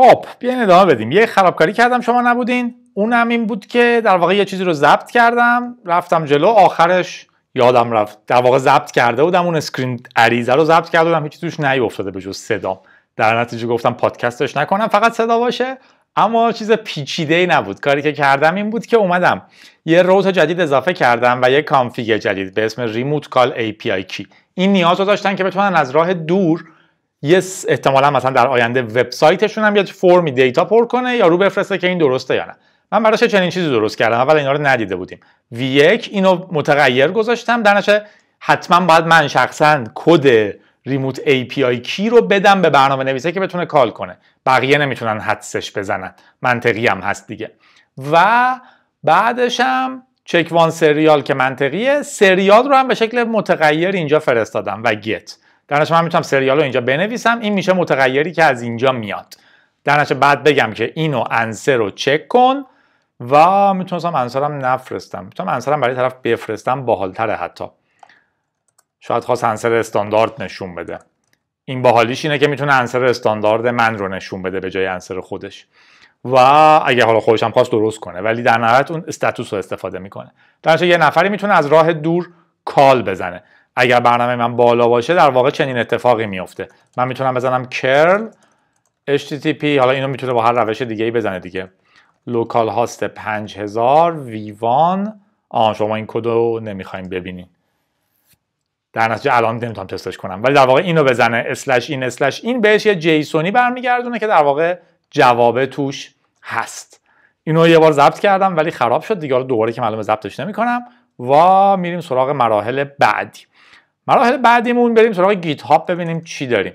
خب بیاین ادامه بدیم یه خرابکاری کردم شما نبودین اونم این بود که در واقع یه چیزی رو ضبط کردم رفتم جلو آخرش یادم رفت در واقع ضبط کرده بودم اون اسکرین عریضه رو ضبط کرده بودم هیچی توش افتاده به جز صدا در نتیجه گفتم پادکستش نکنم فقط صدا باشه اما چیز پیچیده ای نبود کاری که کردم این بود که اومدم یه روت جدید اضافه کردم و یه کانفیگ جدید به اسم ریموت کال API کی این نیاز رو داشتن که بتونن از راه دور یه yes, احتمالا مثلا در آینده وبسایتشون هم یه فرمی دیتا پر کنه یا رو بفرسته که این درسته یا نه من براش چنین چیزی درست کردم اول اینا رو ندیده بودیم V1 اینو متغیر گذاشتم در حتما باید من شخصا کد ریموت API کی رو بدم به برنامه نویسه که بتونه کال کنه بقیه نمیتونن حدسش بزنن منطقی هم هست دیگه و بعدش هم وان سریال که منطقیه سریال رو هم به شکل متغیر اینجا فرستادم و گت در من میتونم سریال رو اینجا بنویسم این میشه متغیری که از اینجا میاد در بعد بگم که اینو انسر رو چک کن و میتونستم انسرم نفرستم میتونم انسرم برای طرف بفرستم باحالتره حتی شاید خواست انسر استاندارد نشون بده این باحالیش اینه که میتونه انسر استاندارد من رو نشون بده به جای انسر خودش و اگه حالا خودش خواست درست کنه ولی در نهایت اون استاتوس رو استفاده میکنه در یه نفری میتونه از راه دور کال بزنه اگر برنامه من بالا باشه در واقع چنین اتفاقی میفته من میتونم بزنم کرل http حالا اینو میتونه با هر روش دیگه ای بزنه دیگه لوکال هاست 5000 ویوان آه شما این کد نمیخوایم ببینیم. در نتیجه الان نمیتونم تستش کنم ولی در واقع اینو بزنه اسلش این اسلش این بهش یه جیسونی برمیگردونه که در واقع جواب توش هست اینو یه بار ضبط کردم ولی خراب شد دیگه دوباره که معلومه ضبطش نمیکنم و میریم سراغ مراحل بعدی مراحل بعدیمون بریم سراغ گیت هاب ببینیم چی داریم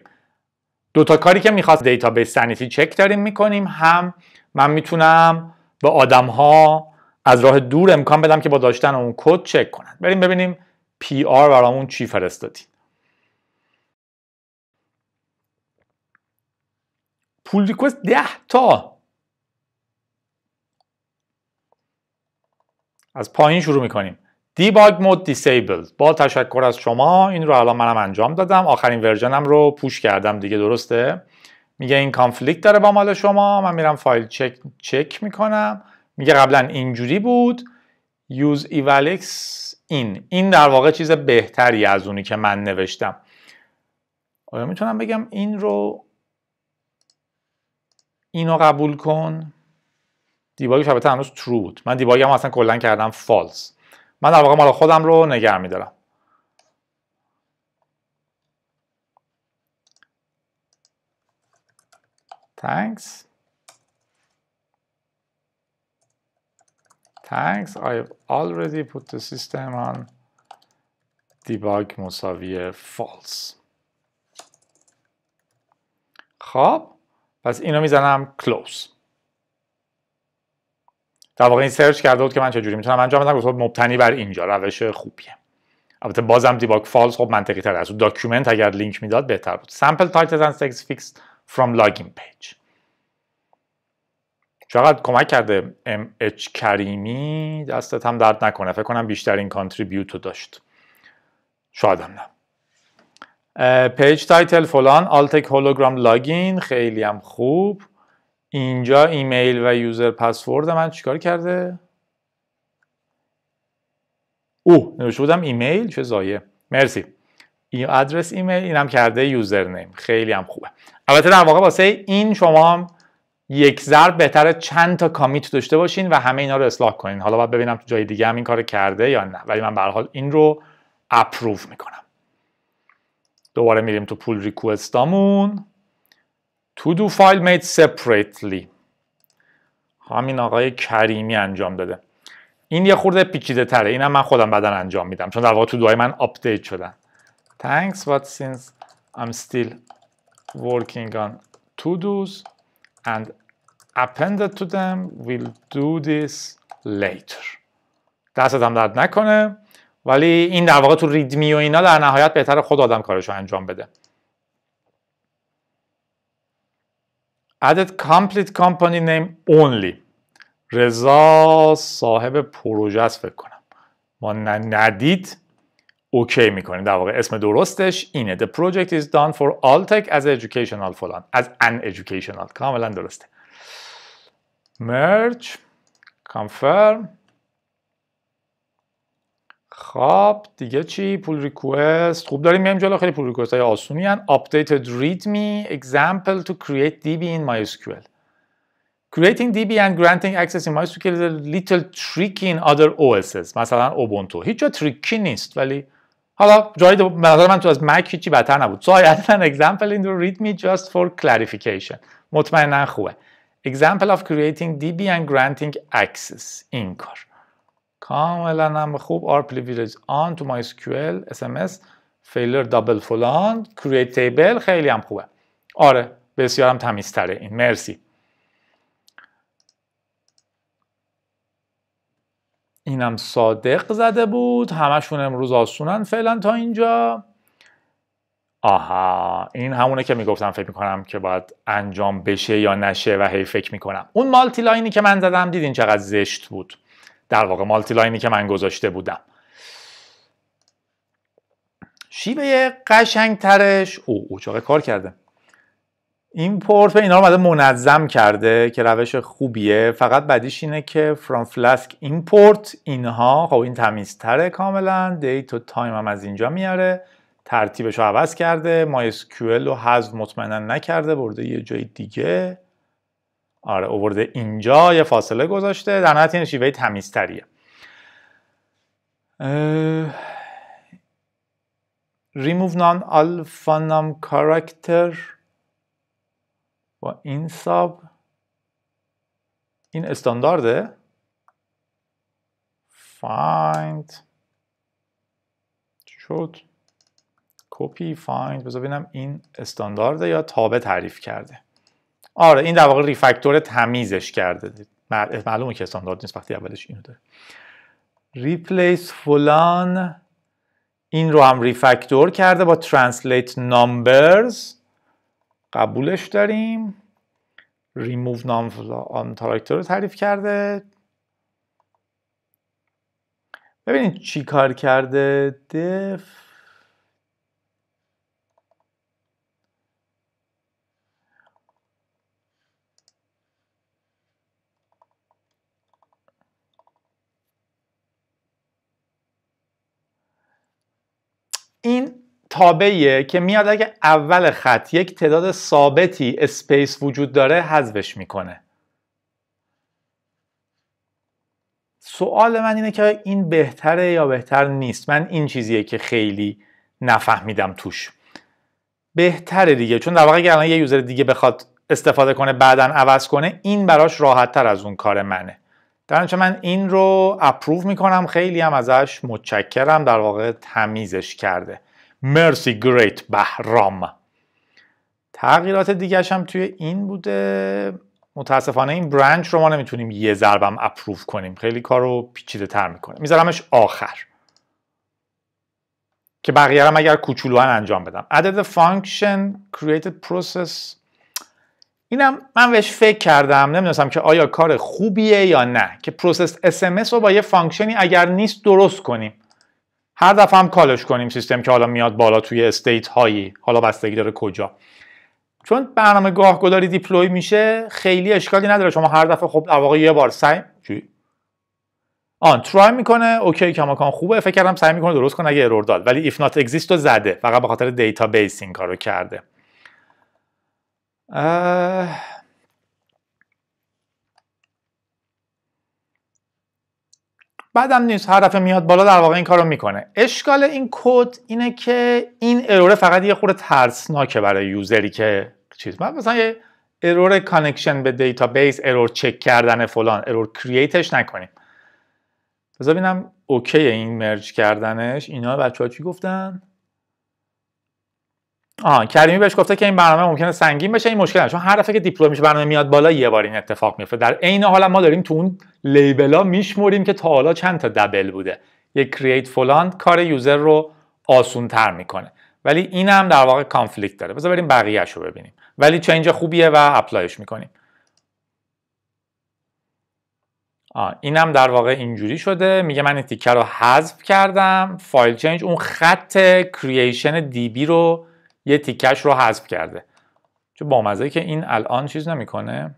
دو تا کاری که میخواست بیس سنیتی چک داریم میکنیم هم من میتونم به آدم ها از راه دور امکان بدم که با داشتن اون کد چک کنن بریم ببینیم پی آر برامون چی فرستادید پول ریکوست ده تا از پایین شروع میکنیم دیباگ مود دیسیبل با تشکر از شما این رو الان منم انجام دادم آخرین ورژنم رو پوش کردم دیگه درسته میگه این کانفلیکت داره با مال شما من میرم فایل چک چک میکنم میگه قبلا اینجوری بود یوز ایوالکس این این در واقع چیز بهتری از اونی که من نوشتم آیا میتونم بگم این رو اینو قبول کن دیباگش البته هنوز ترو بود من دیباگم اصلا کلا کردم فالس من در واقع مال خودم رو نگه میدارم thanks thanks I've already put the system on debug مساوی false خب پس اینو میزنم close در واقع این سرچ کرده بود که من چجوری میتونم انجام بدم گفت خب مبتنی بر اینجا روش خوبیه البته بازم دیباگ فالس خب منطقی تر از داکیومنت اگر لینک میداد بهتر بود sample titles اند sex فیکس from login page چقدر کمک کرده ام اچ کریمی دستت هم درد نکنه فکر کنم بیشترین کانتریبیوتو داشت شاید هم نه پیج تایتل فلان آلتک هولوگرام لاگین خیلی هم خوب اینجا ایمیل و یوزر پسورد من چیکار کرده او نوشته بودم ایمیل چه زایه مرسی این آدرس ایمیل اینم کرده یوزر نیم خیلی هم خوبه البته در واقع واسه این شما هم یک ضرب بهتره چند تا کامیت داشته باشین و همه اینا رو اصلاح کنین حالا باید ببینم تو جای دیگه هم این کار کرده یا نه ولی من به حال این رو اپروف میکنم دوباره میریم تو پول ریکوستامون تو دو file made separately همین آقای کریمی انجام داده این یه خورده پیچیده تره اینم من خودم بدن انجام میدم چون در واقع تو دوهای من آپدیت شدن thanks but since I'm still working on to and appended to them we'll do this later دستت هم درد نکنه ولی این در واقع تو ریدمی و اینا در نهایت بهتر خود آدم کارشو انجام بده added complete company name only رضا صاحب پروژه است فکر کنم ما ندید اوکی میکنیم در واقع اسم درستش اینه The project is done for all tech as educational فلان as an educational کاملا درسته merge confirm خب دیگه چی پول ریکوست خوب داریم میایم جلو خیلی پول ریکوست های آسونی ان updated readme example to create db in mysql Creating DB and granting access in MySQL is a little tricky in other OSs مثلا اوبونتو هیچ جا تریکی نیست ولی حالا جای به نظر من تو از مک هیچی بتر نبود so I added an example in the readme just for clarification مطمئنا خوبه example of creating DB and granting access این کار کاملا هم خوب آر privilege آن تو MySQL SMS فیلر دابل فلان create تیبل خیلی هم خوبه آره بسیار هم تمیزتره این مرسی اینم صادق زده بود همشون امروز آسونن فعلا تا اینجا آها این همونه که میگفتم فکر کنم که باید انجام بشه یا نشه و هی فکر کنم اون مالتی لاینی که من زدم دیدین چقدر زشت بود در واقع مالتی لاینی که من گذاشته بودم شیبه قشنگ ترش، او چاقه کار کرده این به اینا رو منظم کرده که روش خوبیه فقط بدیش اینه که فرام فلاسک ایمپورت اینها خب این تره کاملا دیت و تایم هم از اینجا میاره ترتیبش رو عوض کرده مای اسکیول رو حذف مطمئنا نکرده برده یه جای دیگه آره اوورده اینجا یه فاصله گذاشته در نهایت این شیوه تمیزتریه ریموو نان نام کاراکتر با این ساب این استاندارده find شد کپی find بذار ببینم این استاندارده یا تابه تعریف کرده آره این در واقع ریفکتور تمیزش کرده معلومه که استاندارد نیست وقتی اولش اینو داره ریپلیس فلان این رو هم ریفکتور کرده با ترنسلیت نامبرز قبولش داریم ریموو نام رو تعریف کرده ببینید چی کار کرده دف این تابعیه که میاد اگه اول خط یک تعداد ثابتی اسپیس وجود داره حذفش میکنه سوال من اینه که این بهتره یا بهتر نیست من این چیزیه که خیلی نفهمیدم توش بهتره دیگه چون در واقع اگر الان یه یوزر دیگه بخواد استفاده کنه بعدا عوض کنه این براش راحت تر از اون کار منه در من این رو اپروو میکنم خیلی هم ازش متشکرم در واقع تمیزش کرده مرسی گریت بهرام تغییرات دیگرش هم توی این بوده متاسفانه این برنچ رو ما نمیتونیم یه ضربم اپروف کنیم خیلی کار رو پیچیده تر میکنه میذارمش آخر که بقیه هم اگر کچولوان انجام بدم عدد فانکشن function created process اینم من بهش فکر کردم نمیدونستم که آیا کار خوبیه یا نه که پروسس اس رو با یه فانکشنی اگر نیست درست کنیم هر دفعه هم کالش کنیم سیستم که حالا میاد بالا توی استیت هایی حالا بستگی داره کجا چون برنامه گاه گداری دیپلوی میشه خیلی اشکالی نداره شما هر دفعه خب در یه بار سعی آن ترای میکنه اوکی کماکان خوبه فکر کردم سعی میکنه درست کنه اگه ارور داد ولی ایف نات اگزیست رو زده فقط به خاطر دیتابیس این کارو کرده بعد بعدم نیست هر دفعه میاد بالا در واقع این کارو میکنه اشکال این کد اینه که این اروره فقط یه خورده ترسناکه برای یوزری که چیز من مثلا یه ارور کانکشن به دیتابیس ارور چک کردن فلان ارور کرییتش نکنیم بذار ببینم اوکی این مرج کردنش اینا ها چی گفتن آه کریمی بهش گفته که این برنامه ممکنه سنگین بشه این مشکل چون هر دفعه که دیپلم میشه برنامه میاد بالا یه بار این اتفاق میفته در عین حال ما داریم تو اون لیبل ها میشموریم که تا حالا چند تا دبل بوده یک کرییت فلان کار یوزر رو آسون تر میکنه ولی این هم در واقع کانفلیکت داره بذار بریم بقیهش رو ببینیم ولی اینجا خوبیه و اپلایش میکنیم آه این هم در واقع اینجوری شده میگه من این تیکه رو حذف کردم فایل چنج اون خط کریشن دیبی رو یه تیکش رو حذف کرده چه بامزه که این الان چیز نمیکنه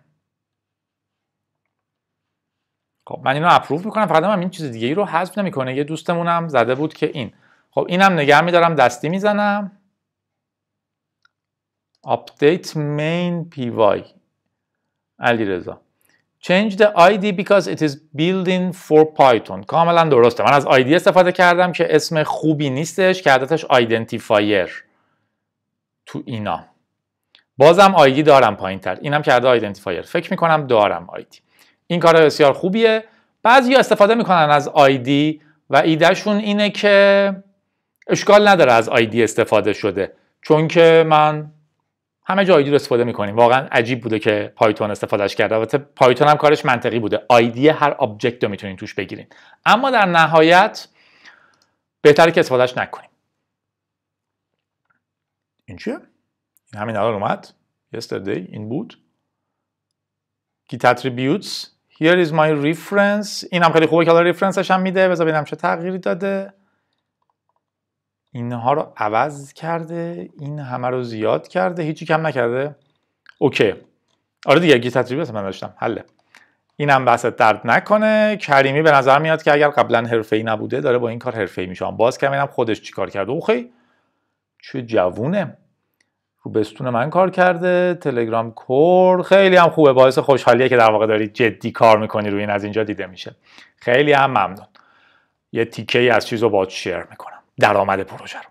خب من اینو اپروف میکنم فقط من این چیز دیگه ای رو حذف نمیکنه یه دوستمونم زده بود که این خب اینم نگه میدارم دستی میزنم update main py علی رضا change the id because it is building for python کاملا درسته من از id استفاده کردم که اسم خوبی نیستش که عدتش identifier تو اینا بازم آیدی دارم پایین تر اینم کرده آیدنتیفایر فکر میکنم دارم آیدی این کار بسیار خوبیه بعضی استفاده میکنن از آیدی و ایدهشون اینه که اشکال نداره از آیدی استفاده شده چون که من همه جا آیدی رو استفاده میکنیم واقعا عجیب بوده که پایتون استفادهش کرده البته پایتون هم کارش منطقی بوده آیدی هر آبجکت رو میتونین توش بگیرین اما در نهایت بهتره که استفادهش نکنیم این چیه؟ این همین الان اومد yesterday این بود git attributes here is my reference این هم خیلی خوبه که الان ریفرنسش هم میده بذار ببینم چه تغییری داده اینها رو عوض کرده این همه رو زیاد کرده هیچی کم نکرده اوکی آره دیگه گیت تجربه من داشتم حله اینم بحث درد نکنه کریمی به نظر میاد که اگر قبلا حرفه‌ای نبوده داره با این کار ای میشه باز کم خودش چیکار کرده اوکی چه جوونه رو بستون من کار کرده تلگرام کور خیلی هم خوبه باعث خوشحالیه که در واقع داری جدی کار میکنی روی این از اینجا دیده میشه خیلی هم ممنون یه تیکه ای از چیز رو باید شیر میکنم درآمد پروژه رو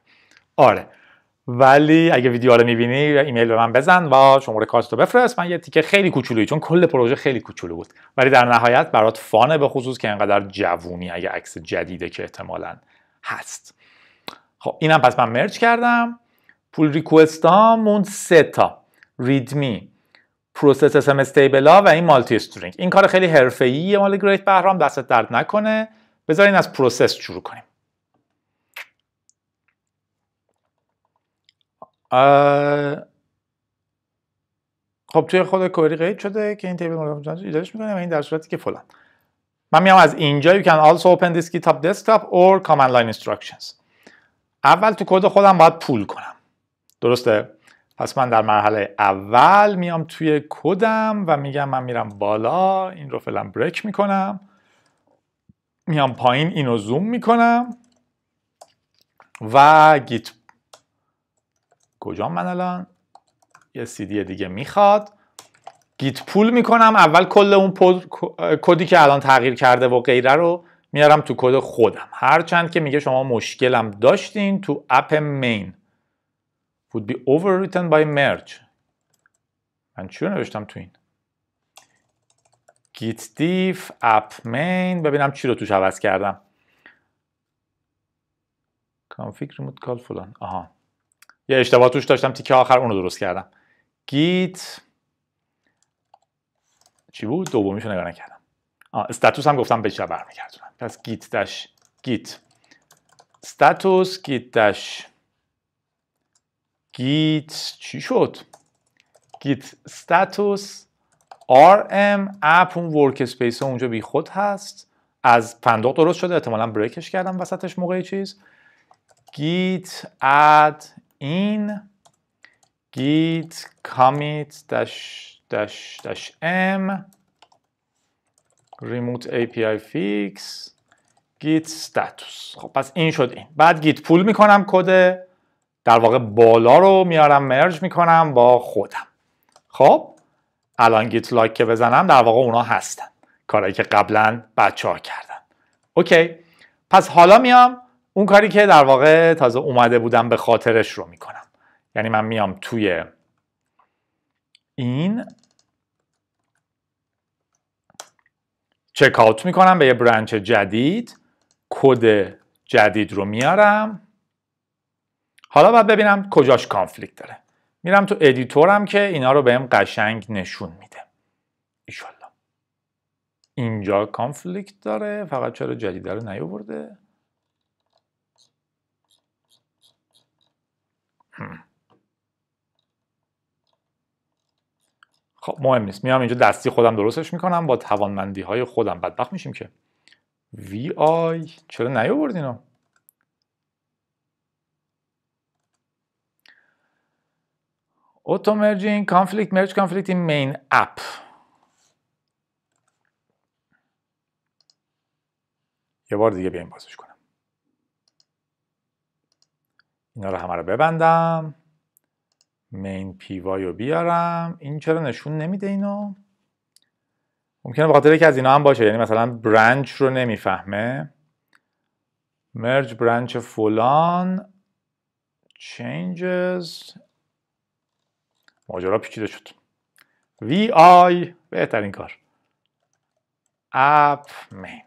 آره ولی اگه ویدیو رو میبینی ایمیل به من بزن و شماره کارت رو بفرست من یه تیکه خیلی کوچولویی چون کل پروژه خیلی کوچولو بود ولی در نهایت برات فانه به خصوص که انقدر جوونی اگه عکس جدیده که احتمالا هست خب اینم پس من مرج کردم پول ریکوست ها سه تا ریدمی پروسس اسم استیبل ها و این مالتی استرینگ این کار خیلی حرفه‌ایه مال گریت بهرام دستت درد نکنه بذارین از پروسس شروع کنیم خب توی خود کوری قید شده که این تیبل مورد ایجادش میکنه و این در صورتی که فلان من میام از اینجا you can also open this GitHub desktop or command line instructions اول تو کد خودم باید پول کنم درسته پس من در مرحله اول میام توی کدم و میگم من میرم بالا این رو فعلا بریک میکنم میام پایین این رو زوم میکنم و گیت کجا من الان یه سی دی دیگه میخواد گیت پول میکنم اول کل اون کدی که الان تغییر کرده و غیره رو میارم تو کد خودم هرچند که میگه شما مشکلم داشتین تو اپ مین would be overwritten by merge من چی نوشتم تو این git diff app main ببینم چی رو توش عوض کردم config remote فلان آها یه اشتباه توش داشتم تیکه آخر اون رو درست کردم git چی بود دومیشو نگاه نکردم استاتوس هم گفتم به چه برمیگردونم Das git dash git status git dash git چی شد git status rm app اون ورک اونجا بی خود هست از پندق درست شده احتمالا بریکش کردم وسطش موقعی چیز git add in git commit dash dash dash m ریموت API fix git status خب پس این شد این بعد گیت پول میکنم کد در واقع بالا رو میارم مرج میکنم با خودم خب الان گیت لایک که بزنم در واقع اونا هستن کاری که قبلا بچه ها کردن اوکی پس حالا میام اون کاری که در واقع تازه اومده بودم به خاطرش رو میکنم یعنی من میام توی این چک آوت میکنم به یه برنچ جدید کد جدید رو میارم حالا باید ببینم کجاش کانفلیکت داره میرم تو ادیتورم که اینا رو بهم قشنگ نشون میده ایشالله اینجا کانفلیکت داره فقط چرا جدید رو نیاورده خب مهم نیست میام اینجا دستی خودم درستش میکنم با توانمندی های خودم بدبخت میشیم که وی آی چرا نیاورد اینا اوتو مرجینگ کانفلیکت مرج کانفلیکت این مین اپ یه بار دیگه بیایم بازش کنم اینا رو همه رو ببندم main py رو بیارم این چرا نشون نمیده اینو ممکنه بخاطر یکی از اینا هم باشه یعنی مثلا برانچ رو نمیفهمه merge برانچ فلان changes ماجرا پیچیده شد وی آی بهترین کار اپ مین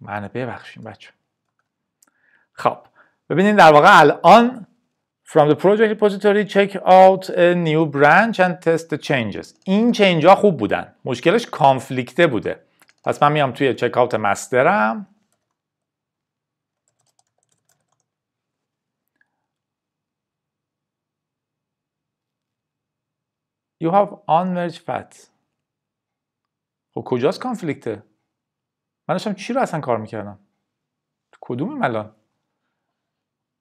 معنی ببخشیم بچه خب ببینید در واقع الان From the project repository check out a new branch and test the changes این چینج ها خوب بودن مشکلش کانفلیکته بوده پس من میام توی چک out مسترم You have unmerged paths خب کجاست کانفلیکته من داشتم چی رو اصلا کار میکردم کدومیم الان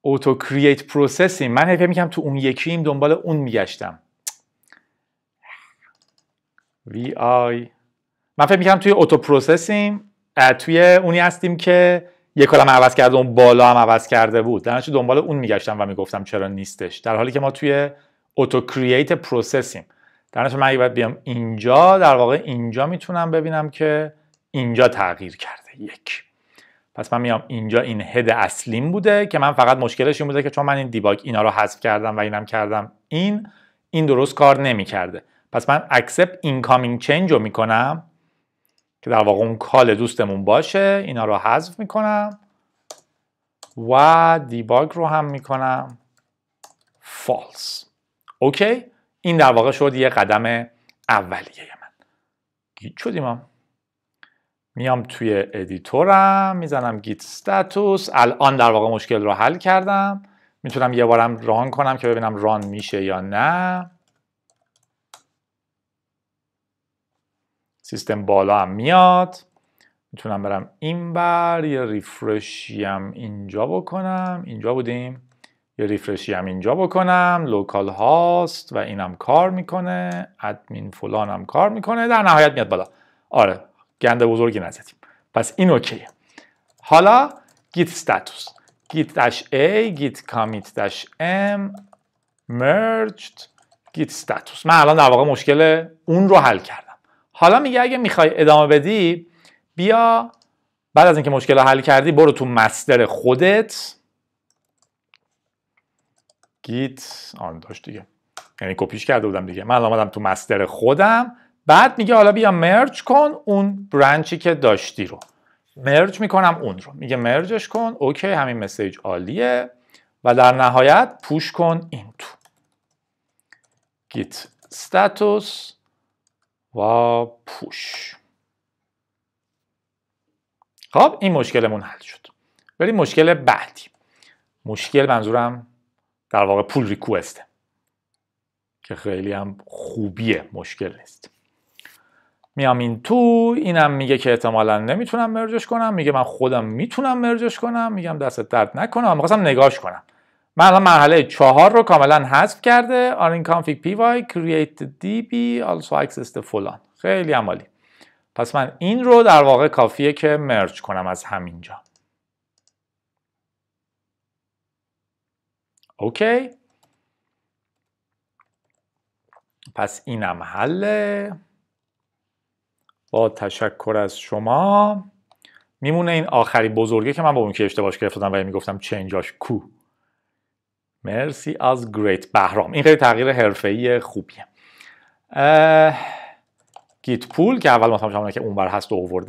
اوتو کرییت پروسسیم من فکر میکنم تو اون یکیم دنبال اون میگشتم وی آی من فکر میکنم توی اوتو پروسسیم توی اونی هستیم که یک کلم عوض کرده اون بالا هم عوض کرده بود در دنبال اون میگشتم و میگفتم چرا نیستش در حالی که ما توی اوتو کرییت پروسسیم در من اگه باید بیام اینجا در واقع اینجا میتونم ببینم که اینجا تغییر کرده یک پس من میام اینجا این هد اصلیم بوده که من فقط مشکلش این بوده که چون من این دیباگ اینا رو حذف کردم و اینم کردم این این درست کار نمیکرده پس من accept incoming change رو میکنم که در واقع اون کال دوستمون باشه اینا رو حذف میکنم و دیباگ رو هم میکنم فالس اوکی این در واقع شد یه قدم اولیه من شدیم هم میام توی ادیتورم میزنم گیت ستاتوس الان در واقع مشکل رو حل کردم میتونم یه بارم ران کنم که ببینم ران میشه یا نه سیستم بالا هم میاد میتونم برم این بر یه ریفرشی هم اینجا بکنم اینجا بودیم یه ریفرشی هم اینجا بکنم لوکال هاست و اینم کار میکنه ادمین فلان هم کار میکنه در نهایت میاد بالا آره گند بزرگی نزدیم پس این اوکیه حالا git status git a git commit m merged git status من الان در واقع مشکل اون رو حل کردم حالا میگه اگه میخوای ادامه بدی بیا بعد از اینکه مشکل رو حل کردی برو تو مستر خودت git آن داشت دیگه یعنی کپیش کرده بودم دیگه من آمدم تو مستر خودم بعد میگه حالا بیا مرج کن اون برنچی که داشتی رو مرج میکنم اون رو میگه مرجش کن اوکی همین مسیج عالیه و در نهایت پوش کن این تو گیت status و پوش خب این مشکلمون حل شد بریم مشکل بعدی مشکل منظورم در واقع پول ریکوسته که خیلی هم خوبیه مشکل نیست میام این تو اینم میگه که احتمالا نمیتونم مرجش کنم میگه من خودم میتونم مرجش کنم میگم دست درد نکنه اما میخواستم نگاش کنم من الان مرحله چهار رو کاملا حذف کرده آرین کانفیگ پی وای create بی also access the فلان خیلی عمالی پس من این رو در واقع کافیه که مرج کنم از همینجا اوکی پس اینم حله با تشکر از شما میمونه این آخری بزرگه که من با اون که اشتباهش گرفتم و میگفتم چنجاش کو مرسی از گریت بهرام این خیلی تغییر حرفه‌ای خوبیه گیت پول که اول مثلا که اونور هست و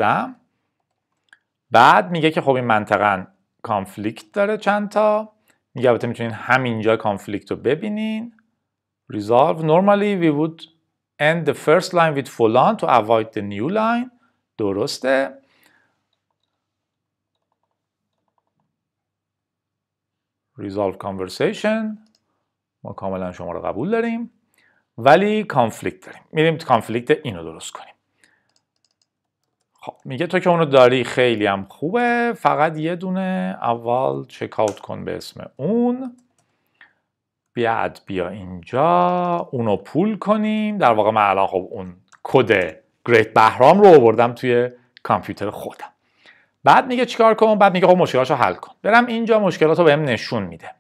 بعد میگه که خب این منطقا کانفلیکت داره چند تا میگه البته میتونین همینجا کانفلیکت رو ببینین ریزالو نورمالی وی end the first line with فلان to avoid the new line درسته resolve conversation ما کاملا شما رو قبول داریم ولی کانفلیکت داریم میریم کانفلیکت اینو درست کنیم خب میگه تو که اونو داری خیلی هم خوبه فقط یه دونه اول اوت کن به اسم اون بیاد بیا اینجا اونو پول کنیم در واقع من الان خب اون کد گریت بهرام رو آوردم توی کامپیوتر خودم بعد میگه چیکار کنم بعد میگه خب مشکلات رو حل کن برم اینجا مشکلات رو بهم نشون میده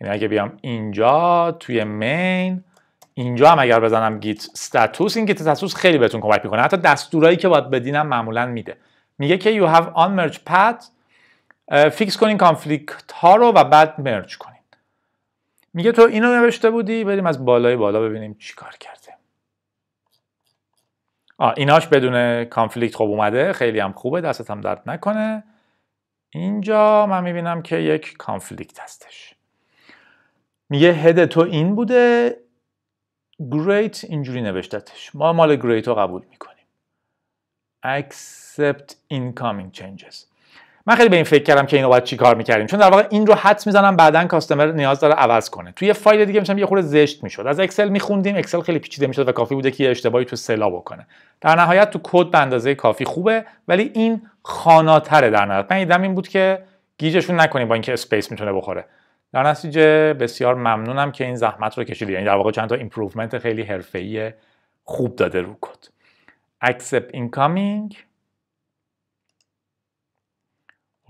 یعنی اگه بیام اینجا توی مین اینجا هم اگر بزنم گیت استاتوس این گیت استاتوس خیلی بهتون کمک میکنه حتی دستورایی که باید بدینم معمولا میده میگه که you have on merge path فیکس کنین کانفلیکت ها رو و بعد مرج کنین میگه تو اینو نوشته بودی بریم از بالای بالا ببینیم کار کرده آه ایناش بدون کانفلیکت خوب اومده خیلی هم خوبه دستت هم درد نکنه اینجا من میبینم که یک کانفلیکت هستش میگه هد تو این بوده گریت اینجوری نوشتتش ما مال گریت رو قبول میکنیم accept incoming changes من خیلی به این فکر کردم که اینو باید چیکار میکردیم چون در واقع این رو حد میزنم بعدا کاستمر نیاز داره عوض کنه توی فایل دیگه میشم یه خورده زشت میشد از اکسل میخوندیم اکسل خیلی پیچیده میشد و کافی بوده که یه اشتباهی تو سلا بکنه در نهایت تو کد به اندازه کافی خوبه ولی این خاناتره در نهایت من این بود که گیجشون نکنیم با اینکه اسپیس میتونه بخوره در نتیجه بسیار ممنونم که این زحمت رو کشیدی یعنی در واقع چند تا ایمپروومنت خیلی حرفه‌ای خوب داده رو کد accept incoming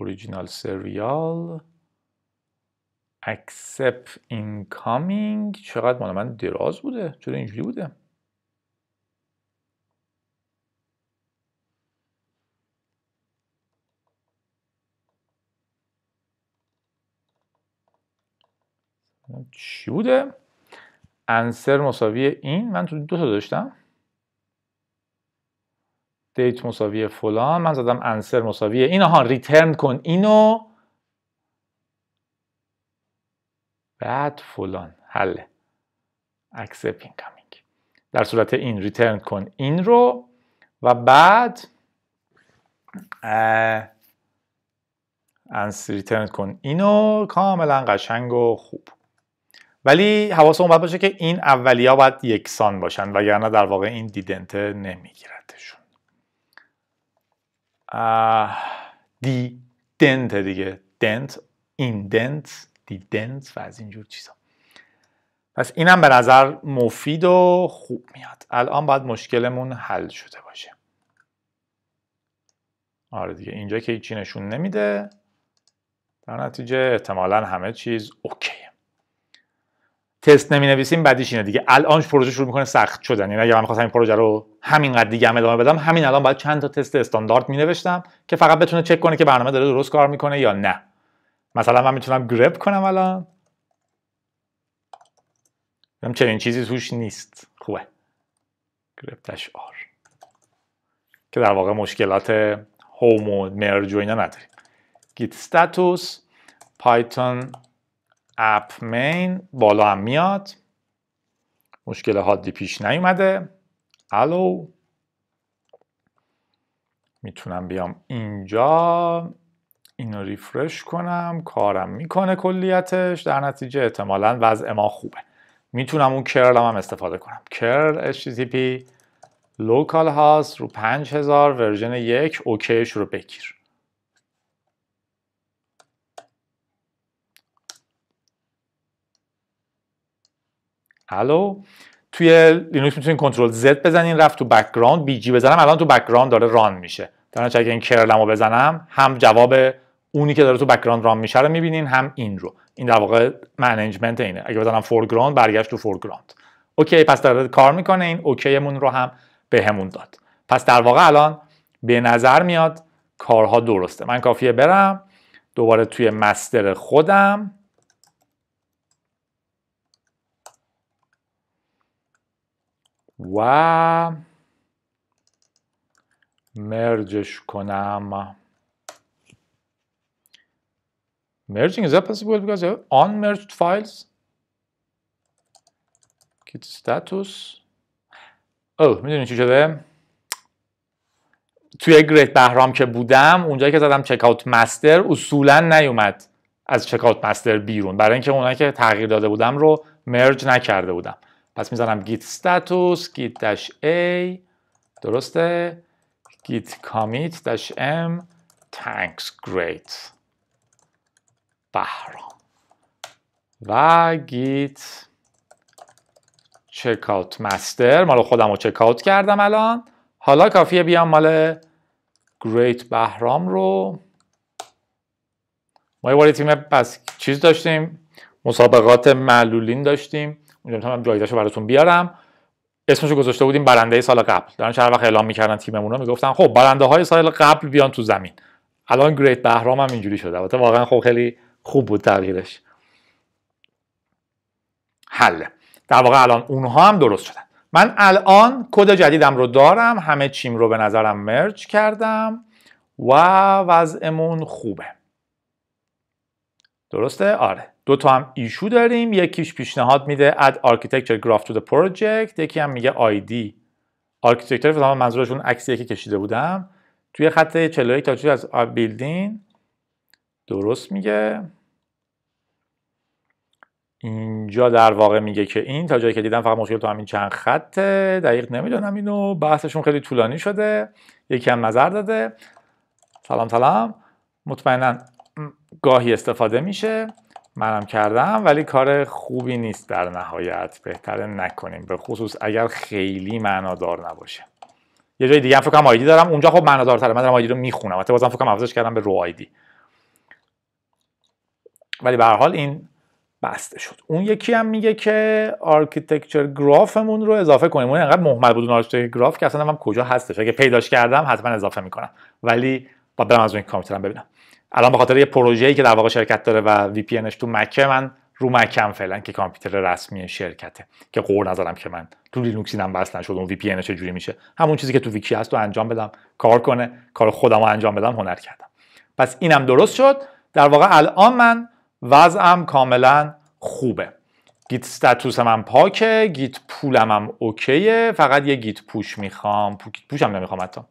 original serial accept incoming چقدر مال من دراز بوده چرا اینجوری بوده چی بوده انسر مساوی این من تو دو تا داشتم دیت مساوی فلان من زدم انسر مساوی این ها ریترن کن اینو بعد فلان حله accept incoming در صورت این ریترن کن این رو و بعد انس ریترن کن اینو کاملا قشنگ و خوب ولی حواسمون باید باشه که این اولیا باید یکسان باشن وگرنه در واقع این دیدنته نمیگیردشون دی ah, دنت دیگه دنت دنت دی دنت و از اینجور چیزا پس اینم به نظر مفید و خوب میاد الان باید مشکلمون حل شده باشه آره دیگه اینجا که هیچی نشون نمیده در نتیجه احتمالا همه چیز اوکیه تست نمی نویسیم بعدیش اینه دیگه الان پروژه شروع میکنه سخت شدن یعنی اگر من خواستم این پروژه رو همینقدر دیگه هم ادامه بدم همین الان باید چند تا تست استاندارد می نوشتم که فقط بتونه چک کنه که برنامه داره درست کار میکنه یا نه مثلا من میتونم گرپ کنم الان هم چنین چیزی توش نیست خوبه گرپ آر که در واقع مشکلات هوم و مرج و اینا نداریم گیت پایتون اپ مین بالا هم میاد مشکل حادی پیش نیومده الو میتونم بیام اینجا اینو ریفرش کنم کارم میکنه کلیتش در نتیجه احتمالا وضع ما خوبه میتونم اون کرل هم, استفاده کنم کرل http لوکال هاست رو 5000 ورژن یک اوکیش رو بگیر الو توی لینوکس میتونین کنترل زد بزنین رفت تو بکگراند بی جی بزنم الان تو بکگراند داره ران میشه در نتیجه اگه این کرلمو بزنم هم جواب اونی که داره تو بکگراند ران میشه رو میبینین هم این رو این در واقع منیجمنت اینه اگه بزنم فورگراند برگشت تو فورگراند اوکی پس داره کار میکنه این اوکیمون رو هم بهمون همون داد پس در واقع الان به نظر میاد کارها درسته من کافیه برم دوباره توی مستر خودم و مرجش کنم merging is that possible because آن files git status اوه میدونی چی شده توی گریت بهرام که بودم اونجایی که زدم چکاوت مستر اصولا نیومد از اوت مستر بیرون برای اینکه اونایی که تغییر داده بودم رو مرج نکرده بودم پس میزنم git status git dash a درسته git commit dash m thanks great بهرام و گیت چکاوت مستر مال خودم رو چکاوت کردم الان حالا کافیه بیام مال great بهرام رو ما یه باری تیم پس چیز داشتیم مسابقات معلولین داشتیم اونجا میتونم جایزه‌شو براتون بیارم اسمشو گذاشته بودیم برنده سال قبل دارن شهر وقت اعلام میکردن تیممون رو میگفتن خب برنده های سال قبل بیان تو زمین الان گریت بهرام هم اینجوری شده البته واقعا خب خیلی خوب بود تغییرش حل در واقع الان اونها هم درست شدن من الان کد جدیدم رو دارم همه چیم رو به نظرم مرج کردم و وضعمون خوبه درسته آره دو تا هم ایشو داریم یکیش پیشنهاد میده اد architecture graph to the project یکی هم میگه ID architecture فلان منظورشون عکسیه که کشیده بودم توی خط 41 تا چیز از building درست میگه اینجا در واقع میگه که این تا جایی که دیدم فقط مشکل تو همین چند خطه دقیق نمیدونم اینو بحثشون خیلی طولانی شده یکی هم نظر داده سلام سلام مطمئنا گاهی استفاده میشه منم کردم ولی کار خوبی نیست در نهایت بهتره نکنیم به خصوص اگر خیلی معنادار نباشه یه جای دیگه هم فکر کنم آیدی دارم اونجا خب معنادارتره من دارم آیدی رو میخونم حتی بازم فکر کنم عوضش کردم به رو آیدی ولی به هر حال این بسته شد اون یکی هم میگه که آرکیتکچر گرافمون رو اضافه کنیم اون انقدر محمد بود اون آرکیتکچر گراف که اصلا هم کجا هستش اگه پیداش کردم حتما اضافه میکنم ولی با برم از اون کامپیوترم ببینم الان به خاطر یه پروژه‌ای که در واقع شرکت داره و وی پی تو مکه من رو مکم فعلا که کامپیوتر رسمی شرکته که قور ندارم که من تو لینوکس اینم وصل نشد اون وی پی جوری میشه همون چیزی که تو ویکی هست رو انجام بدم کار کنه کار خودم رو انجام بدم هنر کردم پس اینم درست شد در واقع الان من وضعم کاملا خوبه گیت استاتوس من پاکه گیت پولم هم اوکیه فقط یه گیت پوش میخوام گیت پوشم نمیخوام حتی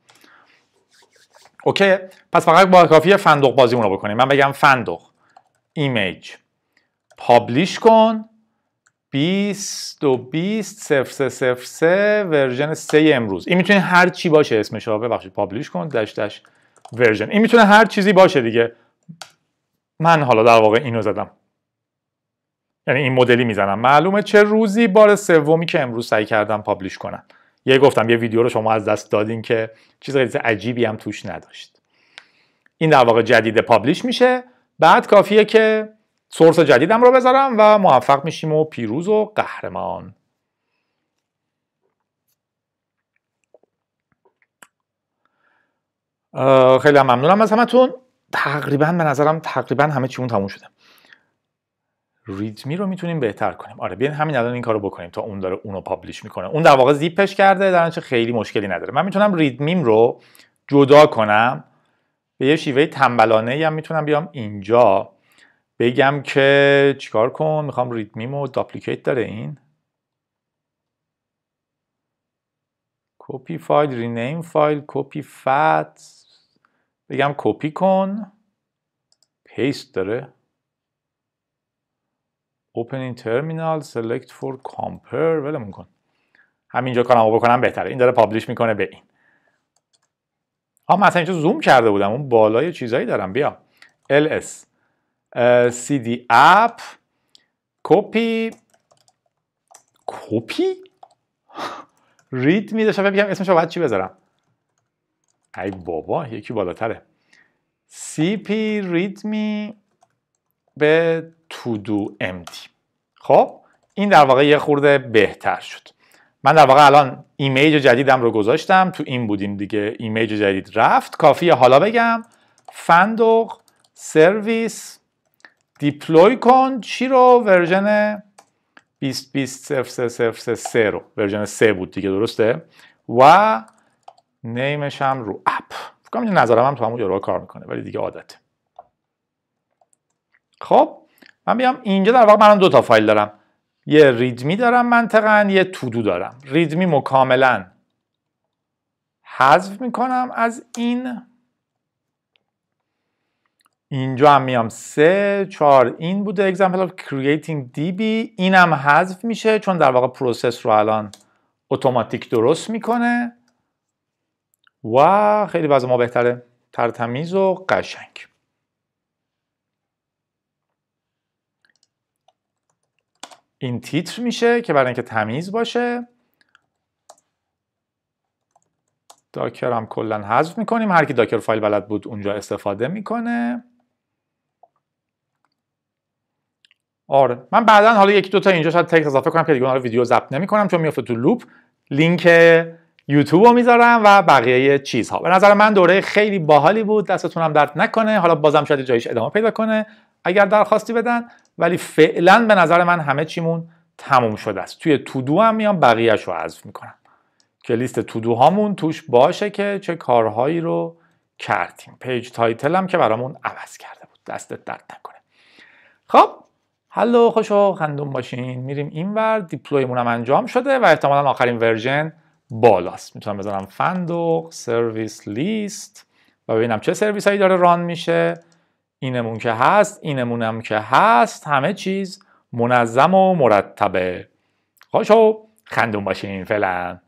اوکی پس فقط با کافیه فندق اون رو بکنیم من بگم فندق ایمیج پابلیش کن 20 و 20 0 صفر سه ورژن سه امروز این میتونه هر چی باشه اسمش رو ببخشید پابلیش کن داش داش ورژن این میتونه هر چیزی باشه دیگه من حالا در واقع اینو زدم یعنی این مدلی میزنم معلومه چه روزی بار سومی که امروز سعی کردم پابلیش کنم یه گفتم یه ویدیو رو شما از دست دادین که چیز خیلی عجیبی هم توش نداشت این در واقع جدید پابلیش میشه بعد کافیه که سورس جدیدم رو بذارم و موفق میشیم و پیروز و قهرمان خیلی ممنونم از همتون تقریبا به نظرم تقریبا همه چیمون تموم شده ریتمی رو میتونیم بهتر کنیم آره بیاین همین الان این رو بکنیم تا اون داره اونو پابلیش میکنه اون در واقع زیپش کرده در چه خیلی مشکلی نداره من میتونم ریتمیم رو جدا کنم به یه شیوه تنبلانه ای هم میتونم بیام اینجا بگم که چیکار کن میخوام ریتمیم رو داپلیکیت داره این کپی فایل رینیم فایل کپی فت بگم کپی کن پیست داره اوپن این ترمینال سلکت فور کامپر ولمون کن همینجا کارامو بکنم بهتره این داره پابلیش میکنه به این آ من اینجا زوم کرده بودم اون بالای چیزایی دارم بیا ls cd app copy، copy، رید می داشتم بگم اسمش باید چی بذارم ای بابا یکی بالاتره cp readme به تو دو امتی خب این در واقع یه خورده بهتر شد من در واقع الان ایمیج جدیدم رو گذاشتم تو این بودیم دیگه ایمیج جدید رفت کافیه حالا بگم فندق سرویس دیپلوی کن چی رو ورژن 2020 رو ورژن 3 بود دیگه درسته و نیمش هم رو اپ فکر کنم نظرم هم تو همون رو کار میکنه ولی دیگه عادته خب من بیام اینجا در واقع من دو تا فایل دارم یه ریدمی دارم منطقا یه تودو دارم ریدمی مو کاملا حذف میکنم از این اینجا هم میام سه چهار این بوده example of creating db اینم حذف میشه چون در واقع پروسس رو الان اتوماتیک درست میکنه و خیلی بعض ما بهتره ترتمیز و قشنگ این تیتر میشه که برای اینکه تمیز باشه داکر هم کلا حذف میکنیم هر کی داکر فایل بلد بود اونجا استفاده میکنه آره من بعدا حالا یکی دو تا اینجا شاید تکس اضافه کنم که دیگه رو ویدیو ضبط نمیکنم چون میافته تو لوپ لینک یوتیوب رو میذارم و بقیه چیزها به نظر من دوره خیلی باحالی بود دستتونم درد نکنه حالا بازم شاید جایش ادامه پیدا کنه اگر درخواستی بدن ولی فعلا به نظر من همه چیمون تموم شده است توی تودو هم میام بقیهش رو حذف میکنم که لیست تودو هامون توش باشه که چه کارهایی رو کردیم پیج تایتل هم که برامون عوض کرده بود دستت درد نکنه خب حلو خوش و خندون باشین میریم اینور دیپلویمون هم انجام شده و احتمالا آخرین ورژن بالاست میتونم بذارم فندق سرویس لیست و ببینم چه سرویس هایی داره ران میشه اینمون که هست اینمونم که هست همه چیز منظم و مرتبه خب، و خندون باشین فعلا